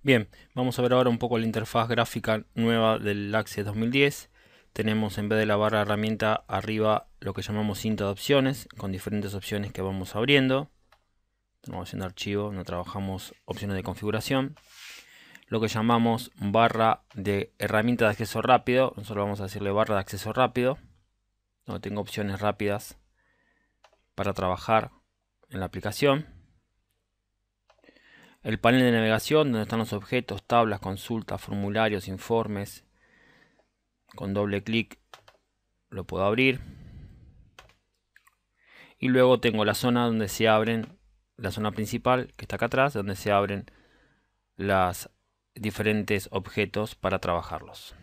Bien, vamos a ver ahora un poco la interfaz gráfica nueva del Axis 2010. Tenemos en vez de la barra de herramienta arriba lo que llamamos cinta de opciones, con diferentes opciones que vamos abriendo. Estamos haciendo archivo, no trabajamos opciones de configuración. Lo que llamamos barra de herramienta de acceso rápido, nosotros vamos a decirle barra de acceso rápido, donde tengo opciones rápidas para trabajar en la aplicación el panel de navegación donde están los objetos, tablas, consultas, formularios, informes. Con doble clic lo puedo abrir. Y luego tengo la zona donde se abren, la zona principal que está acá atrás, donde se abren los diferentes objetos para trabajarlos.